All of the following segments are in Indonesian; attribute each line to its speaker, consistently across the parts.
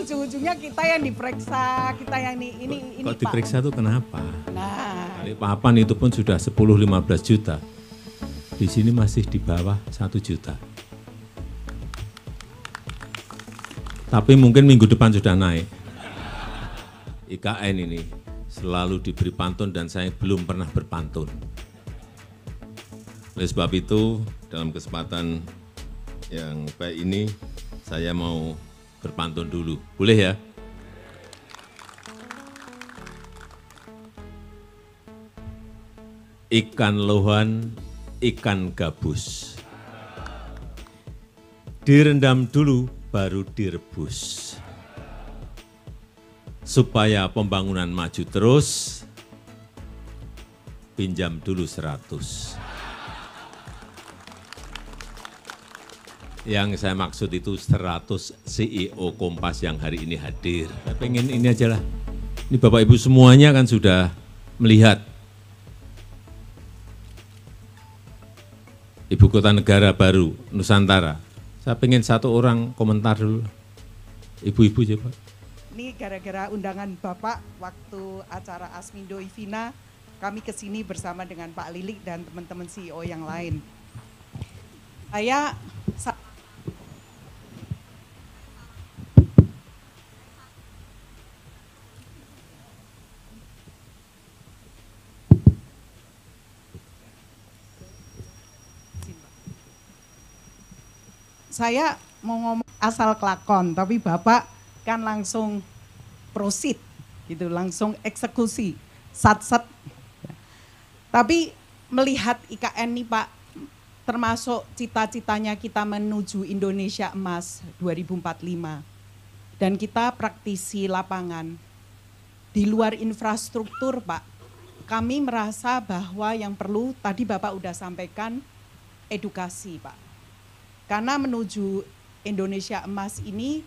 Speaker 1: ujung-ujungnya kita yang diperiksa, kita yang di, ini ini Kalau
Speaker 2: diperiksa itu kenapa? Nah, kali papan itu pun sudah 10 15 juta. Di sini masih di bawah 1 juta. Tapi mungkin minggu depan sudah naik. IKN ini selalu diberi pantun dan saya belum pernah berpantun. Oleh sebab itu, dalam kesempatan yang baik ini, saya mau berpantun dulu. Boleh ya? Ikan lohan, ikan gabus. Direndam dulu, baru direbus. Supaya pembangunan maju terus, pinjam dulu seratus. Yang saya maksud itu 100 CEO Kompas yang hari ini hadir. Saya pengen ini aja lah. Ini Bapak Ibu semuanya kan sudah melihat Ibu Kota Negara baru, Nusantara. Saya pengen satu orang komentar dulu. Ibu-ibu aja Pak.
Speaker 1: Ini gara-gara undangan Bapak waktu acara Asmindo Ivina, kami ke sini bersama dengan Pak Lilik dan teman-teman CEO yang lain. Saya saya mau ngomong asal kelakon, tapi Bapak kan langsung proceed gitu, langsung eksekusi, sat-sat. Tapi melihat IKN nih Pak, termasuk cita-citanya kita menuju Indonesia Emas 2045. Dan kita praktisi lapangan. Di luar infrastruktur Pak, kami merasa bahwa yang perlu tadi Bapak udah sampaikan edukasi Pak karena menuju Indonesia emas ini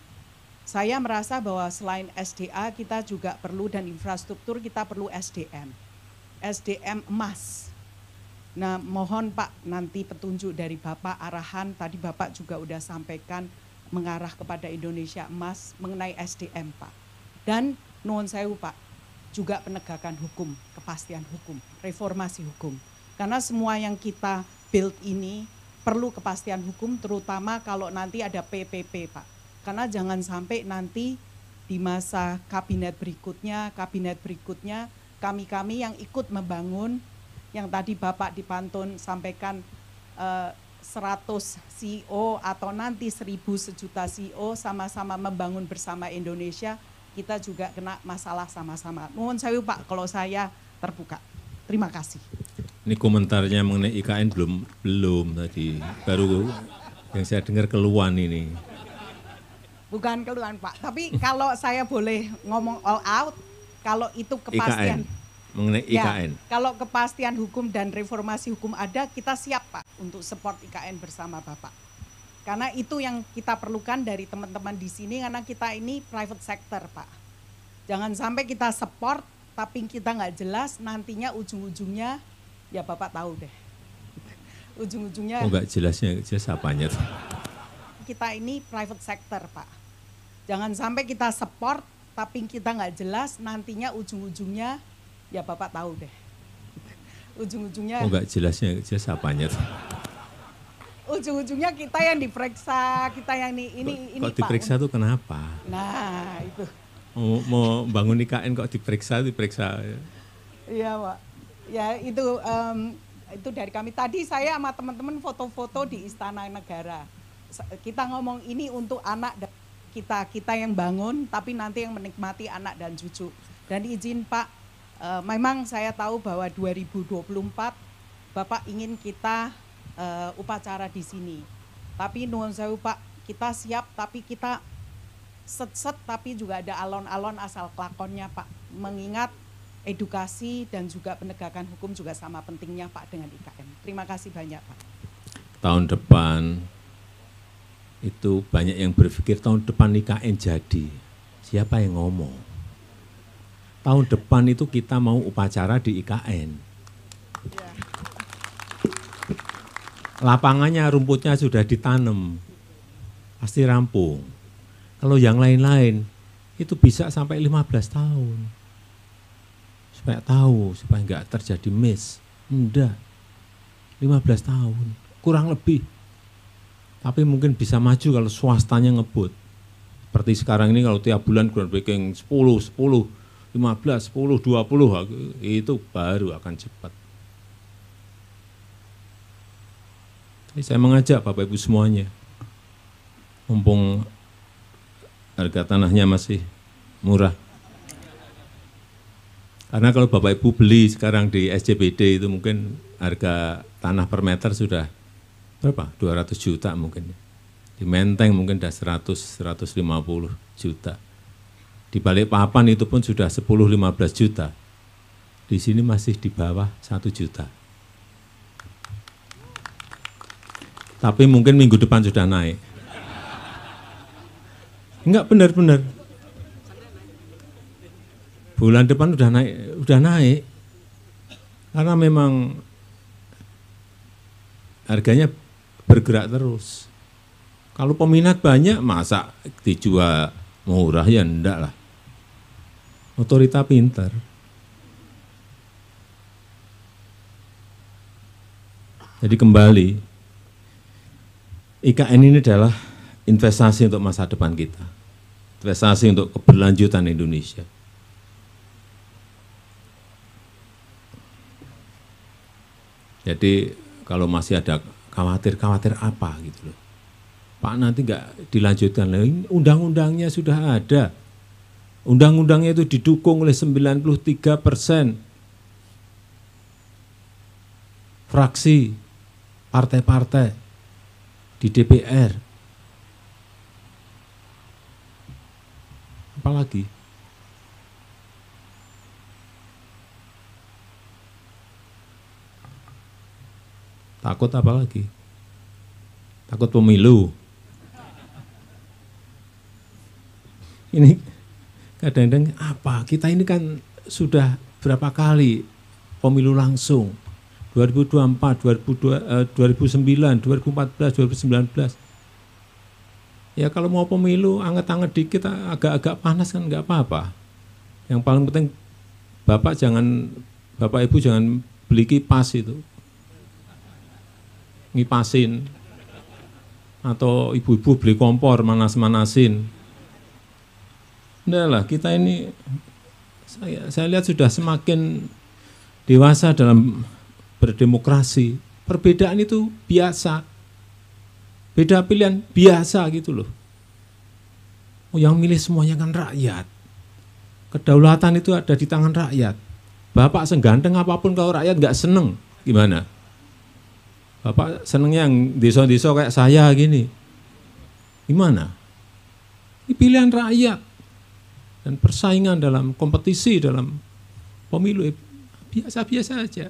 Speaker 1: saya merasa bahwa selain SDA kita juga perlu dan infrastruktur kita perlu SDM. SDM emas. Nah, mohon Pak nanti petunjuk dari Bapak arahan tadi Bapak juga sudah sampaikan mengarah kepada Indonesia emas mengenai SDM, Pak. Dan nuwun sewu, Pak, juga penegakan hukum, kepastian hukum, reformasi hukum. Karena semua yang kita build ini perlu kepastian hukum terutama kalau nanti ada PPP Pak. Karena jangan sampai nanti di masa kabinet berikutnya, kabinet berikutnya kami-kami yang ikut membangun yang tadi Bapak di Pantun sampaikan eh, 100 CEO atau nanti 1000 sejuta CEO sama-sama membangun bersama Indonesia, kita juga kena masalah sama-sama. Mohon saya Pak kalau saya terbuka. Terima kasih.
Speaker 2: Ini komentarnya mengenai IKN belum belum tadi. Baru yang saya dengar keluhan ini.
Speaker 1: Bukan keluhan Pak, tapi kalau saya boleh ngomong all out, kalau itu kepastian.
Speaker 2: IKN mengenai IKN. Ya,
Speaker 1: kalau kepastian hukum dan reformasi hukum ada, kita siap Pak untuk support IKN bersama Bapak. Karena itu yang kita perlukan dari teman-teman di sini karena kita ini private sector Pak. Jangan sampai kita support tapi kita nggak jelas nantinya ujung-ujungnya ya Bapak tahu deh. Ujung-ujungnya. Oh enggak
Speaker 2: jelasnya, jelas ya, apanya tuh.
Speaker 1: Kita ini private sector Pak. Jangan sampai kita support tapi kita nggak jelas nantinya ujung-ujungnya ya Bapak tahu deh. Ujung-ujungnya. Oh enggak
Speaker 2: jelasnya, jelas ya, apanya tuh.
Speaker 1: Ujung-ujungnya kita yang diperiksa, kita yang ini ini kok, ini kok Pak. diperiksa
Speaker 2: tuh kenapa?
Speaker 1: Nah, itu.
Speaker 2: Mau, mau bangun IKN kok diperiksa, diperiksa.
Speaker 1: Iya, Pak ya itu um, itu dari kami. Tadi saya sama teman-teman foto-foto di Istana Negara. Kita ngomong ini untuk anak kita kita yang bangun, tapi nanti yang menikmati anak dan cucu. Dan izin Pak, uh, memang saya tahu bahwa 2024 Bapak ingin kita uh, upacara di sini. Tapi nuan saya Pak, kita siap tapi kita set-set tapi juga ada alon-alon asal kelakonnya Pak. Mengingat edukasi dan juga penegakan hukum juga sama pentingnya Pak dengan IKM. Terima kasih banyak Pak.
Speaker 2: Tahun depan itu banyak yang berpikir tahun depan IKN jadi. Siapa yang ngomong? Tahun depan itu kita mau upacara di IKN. Lapangannya, rumputnya sudah ditanam. Pasti rampung. Kalau yang lain-lain, itu bisa sampai 15 tahun supaya tahu supaya nggak terjadi miss enggak 15 tahun kurang lebih tapi mungkin bisa maju kalau swastanya ngebut seperti sekarang ini kalau tiap bulan groundbreaking 10 10 15 10 20 itu baru akan cepat Jadi saya mengajak Bapak Ibu semuanya mumpung harga tanahnya masih murah karena kalau Bapak Ibu beli sekarang di SCBD itu mungkin harga tanah per meter sudah berapa? 200 juta mungkin. Di Menteng mungkin sudah 100 150 juta. Di balik papan itu pun sudah 10 15 juta. Di sini masih di bawah 1 juta. Tapi mungkin minggu depan sudah naik. Enggak benar-benar bulan depan udah naik, udah naik. Karena memang harganya bergerak terus. Kalau peminat banyak, masa dijual murah ya enggak lah. Otorita pinter. Jadi kembali, IKN ini adalah investasi untuk masa depan kita, investasi untuk keberlanjutan Indonesia. Jadi kalau masih ada khawatir-khawatir apa gitu loh. Pak nanti nggak dilanjutkan lagi, undang-undangnya sudah ada. Undang-undangnya itu didukung oleh 93 persen fraksi, partai-partai di DPR. Apalagi? Takut apa lagi? Takut pemilu. Ini kadang-kadang apa? Kita ini kan sudah berapa kali pemilu langsung? 2024, 2002, 2009, 2014, 2019. Ya kalau mau pemilu anget-anget dikit agak-agak panas kan nggak apa-apa. Yang paling penting Bapak jangan Bapak Ibu jangan beli kipas itu ngipasin atau ibu-ibu beli kompor manas-manasin. Udahlah, kita ini saya, saya lihat sudah semakin dewasa dalam berdemokrasi. Perbedaan itu biasa. Beda pilihan biasa gitu loh. Oh, yang milih semuanya kan rakyat. Kedaulatan itu ada di tangan rakyat. Bapak sengganteng apapun kalau rakyat nggak seneng, gimana? Bapak seneng yang desa-desa kayak saya gini. Gimana? Ini pilihan rakyat dan persaingan dalam kompetisi dalam pemilu eh, biasa-biasa aja.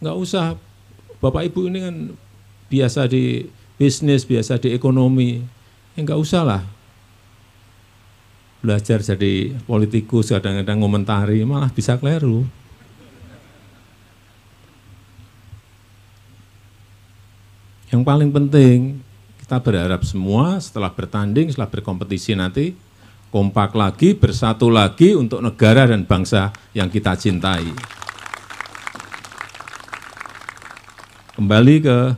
Speaker 2: Enggak usah Bapak Ibu ini kan biasa di bisnis, biasa di ekonomi. Ya nggak usah lah belajar jadi politikus kadang-kadang ngomentari malah bisa keliru. Yang paling penting kita berharap semua setelah bertanding, setelah berkompetisi nanti kompak lagi, bersatu lagi untuk negara dan bangsa yang kita cintai. Kembali ke